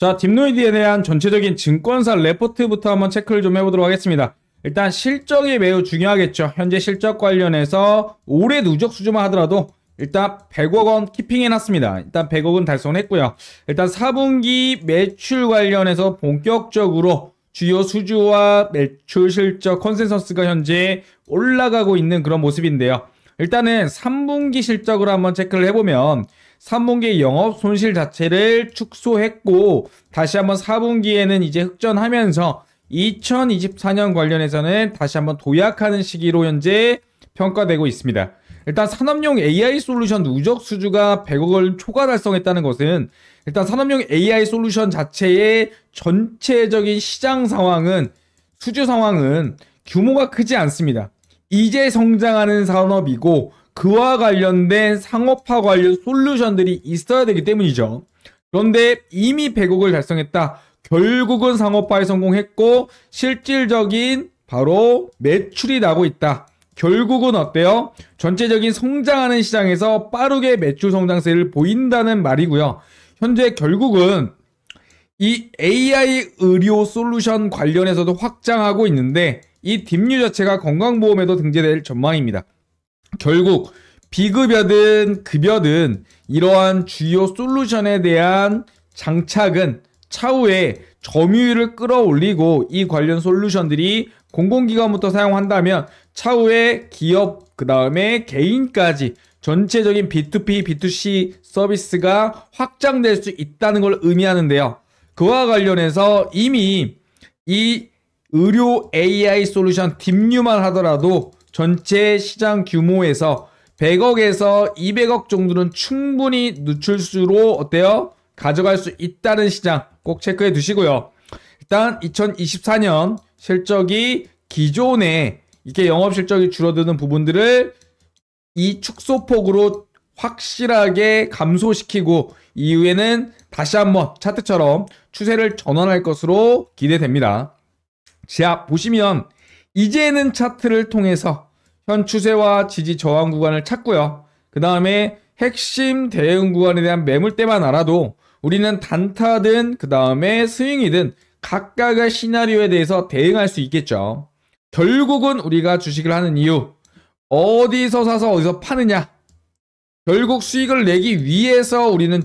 자, 딥노이드에 대한 전체적인 증권사 레포트부터 한번 체크를 좀 해보도록 하겠습니다. 일단 실적이 매우 중요하겠죠. 현재 실적 관련해서 올해 누적 수주만 하더라도 일단 100억 원 키핑해놨습니다. 일단 100억은 달성했고요. 일단 4분기 매출 관련해서 본격적으로 주요 수주와 매출 실적 컨센서스가 현재 올라가고 있는 그런 모습인데요. 일단은 3분기 실적으로 한번 체크를 해보면 3분기 영업 손실 자체를 축소했고 다시 한번 4분기에는 이제 흑전하면서 2024년 관련해서는 다시 한번 도약하는 시기로 현재 평가되고 있습니다. 일단 산업용 AI 솔루션 누적 수주가 100억을 초과 달성했다는 것은 일단 산업용 AI 솔루션 자체의 전체적인 시장 상황은 수주 상황은 규모가 크지 않습니다. 이제 성장하는 산업이고 그와 관련된 상업화 관련 솔루션들이 있어야 되기 때문이죠. 그런데 이미 100억을 달성했다. 결국은 상업화에 성공했고 실질적인 바로 매출이 나고 있다. 결국은 어때요? 전체적인 성장하는 시장에서 빠르게 매출 성장세를 보인다는 말이고요. 현재 결국은 이 AI 의료 솔루션 관련해서도 확장하고 있는데 이 딥뉴 자체가 건강보험에도 등재될 전망입니다. 결국 비급여든 급여든 이러한 주요 솔루션에 대한 장착은 차후에 점유율을 끌어올리고 이 관련 솔루션들이 공공기관부터 사용한다면 차후에 기업 그 다음에 개인까지 전체적인 B2B, B2C 서비스가 확장될 수 있다는 걸 의미하는데요. 그와 관련해서 이미 이 의료 AI 솔루션 딥류만 하더라도 전체 시장 규모에서 100억에서 200억 정도는 충분히 누출수로 어때요? 가져갈 수 있다는 시장 꼭 체크해 두시고요. 일단 2024년 실적이 기존에 이렇게 영업 실적이 줄어드는 부분들을 이 축소폭으로 확실하게 감소시키고 이후에는 다시 한번 차트처럼 추세를 전환할 것으로 기대됩니다. 지압 보시면 이제는 차트를 통해서 현 추세와 지지 저항 구간을 찾고요. 그 다음에 핵심 대응 구간에 대한 매물대만 알아도 우리는 단타든 그 다음에 스윙이든 각각의 시나리오에 대해서 대응할 수 있겠죠. 결국은 우리가 주식을 하는 이유 어디서 사서 어디서 파느냐 결국 수익을 내기 위해서 우리는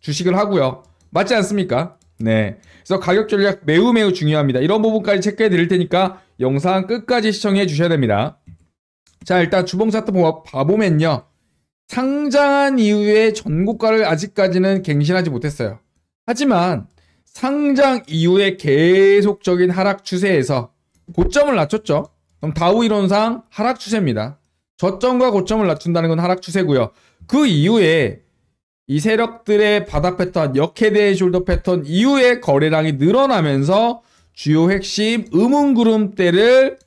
주식을 하고요. 맞지 않습니까? 네. 그래서 가격 전략 매우 매우 중요합니다. 이런 부분까지 체크해 드릴 테니까 영상 끝까지 시청해 주셔야 됩니다. 자, 일단 주봉차트 봐보면요. 상장한 이후에 전고가를 아직까지는 갱신하지 못했어요. 하지만 상장 이후에 계속적인 하락 추세에서 고점을 낮췄죠. 그럼 다우 이론상 하락 추세입니다. 저점과 고점을 낮춘다는 건 하락 추세고요. 그 이후에 이 세력들의 바닥 패턴, 역해대 의 숄더 패턴 이후에 거래량이 늘어나면서 주요 핵심 음운구름대를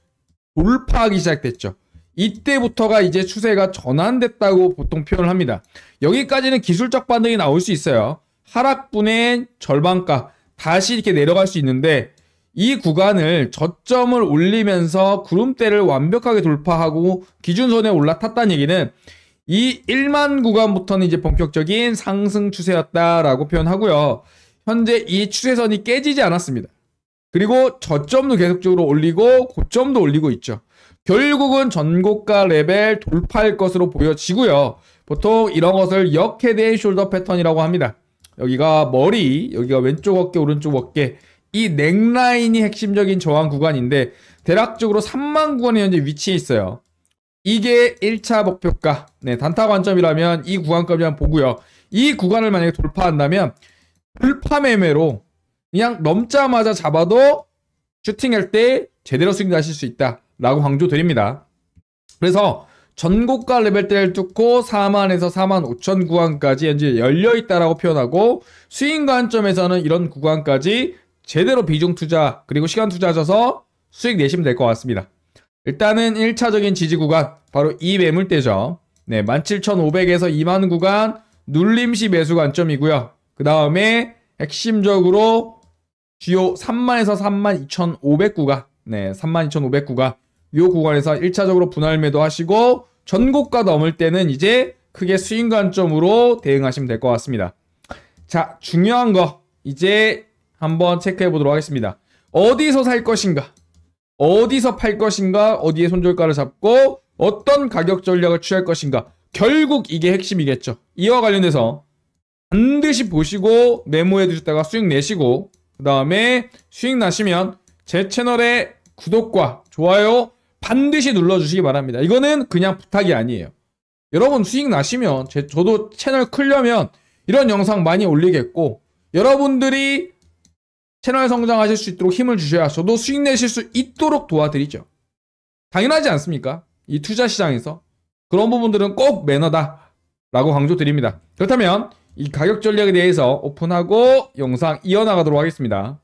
돌파하기 시작됐죠. 이때부터가 이제 추세가 전환됐다고 보통 표현을 합니다. 여기까지는 기술적 반응이 나올 수 있어요. 하락분의 절반가 다시 이렇게 내려갈 수 있는데 이 구간을 저점을 올리면서 구름대를 완벽하게 돌파하고 기준선에 올라탔다는 얘기는 이 1만 구간부터는 이제 본격적인 상승 추세였다라고 표현하고요. 현재 이 추세선이 깨지지 않았습니다. 그리고 저점도 계속적으로 올리고 고점도 올리고 있죠. 결국은 전고가 레벨 돌파할 것으로 보여지고요. 보통 이런 것을 역헤드앤 숄더 패턴이라고 합니다. 여기가 머리, 여기가 왼쪽 어깨, 오른쪽 어깨 이 넥라인이 핵심적인 저항 구간인데 대략적으로 3만 구간이 현재 위치해 있어요. 이게 1차 목표가 네, 단타 관점이라면 이 구간까지만 보고요. 이 구간을 만약에 돌파한다면 돌파 매매로 그냥 넘자마자 잡아도 슈팅할 때 제대로 스윙 하실 수 있다라고 강조드립니다. 그래서 전고가 레벨대를 뚫고 4만에서 4만 5천 구간까지 현재 열려있다라고 표현하고 스윙 관점에서는 이런 구간까지 제대로 비중 투자 그리고 시간 투자하셔서 수익 내시면 될 것 같습니다. 일단은 1차적인 지지 구간 바로 이 매물대죠. 네, 17,500에서 2만 구간 눌림시 매수 관점이고요. 그 다음에 핵심적으로 주요 3만에서 3만 2,500구가 네, 3만 2,500구가 요 구간에서 1차적으로 분할 매도하시고 전고가 넘을 때는 이제 크게 수익 관점으로 대응하시면 될 것 같습니다. 자, 중요한 거 이제 한번 체크해 보도록 하겠습니다. 어디서 살 것인가? 어디서 팔 것인가? 어디에 손절가를 잡고 어떤 가격 전략을 취할 것인가? 결국 이게 핵심이겠죠. 이와 관련돼서 반드시 보시고 메모해 두셨다가 수익 내시고 그 다음에 수익 나시면 제 채널의 구독과 좋아요 반드시 눌러주시기 바랍니다. 이거는 그냥 부탁이 아니에요. 여러분 수익 나시면 제, 저도 채널 크려면 이런 영상 많이 올리겠고 여러분들이 채널 성장하실 수 있도록 힘을 주셔야 저도 수익 내실 수 있도록 도와드리죠. 당연하지 않습니까? 이 투자 시장에서 그런 부분들은 꼭 매너다 라고 강조드립니다. 그렇다면 이 가격 전략에 대해서 오픈하고 영상 이어나가도록 하겠습니다.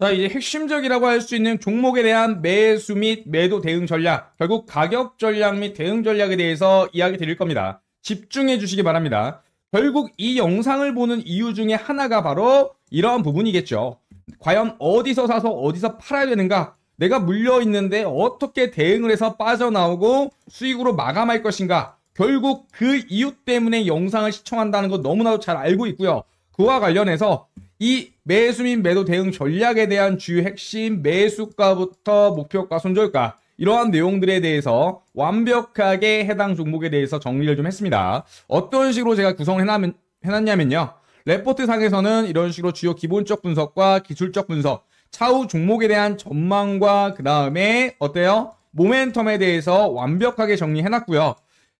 자 이제 핵심적이라고 할 수 있는 종목에 대한 매수 및 매도 대응 전략 결국 가격 전략 및 대응 전략에 대해서 이야기 드릴 겁니다. 집중해 주시기 바랍니다. 결국 이 영상을 보는 이유 중에 하나가 바로 이러한 부분이겠죠. 과연 어디서 사서 어디서 팔아야 되는가? 내가 물려 있는데 어떻게 대응을 해서 빠져나오고 수익으로 마감할 것인가? 결국 그 이유 때문에 영상을 시청한다는 것 너무나도 잘 알고 있고요. 그와 관련해서 이 매수 민 매도 대응 전략에 대한 주요 핵심 매수가부터 목표가 손절가 이러한 내용들에 대해서 완벽하게 해당 종목에 대해서 정리를 좀 했습니다. 어떤 식으로 제가 구성을 해놨, 해놨냐면요. 레포트 상에서는 이런 식으로 주요 기본적 분석과 기술적 분석, 차후 종목에 대한 전망과 그 다음에 어때요? 모멘텀에 대해서 완벽하게 정리해놨고요.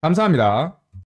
감사합니다.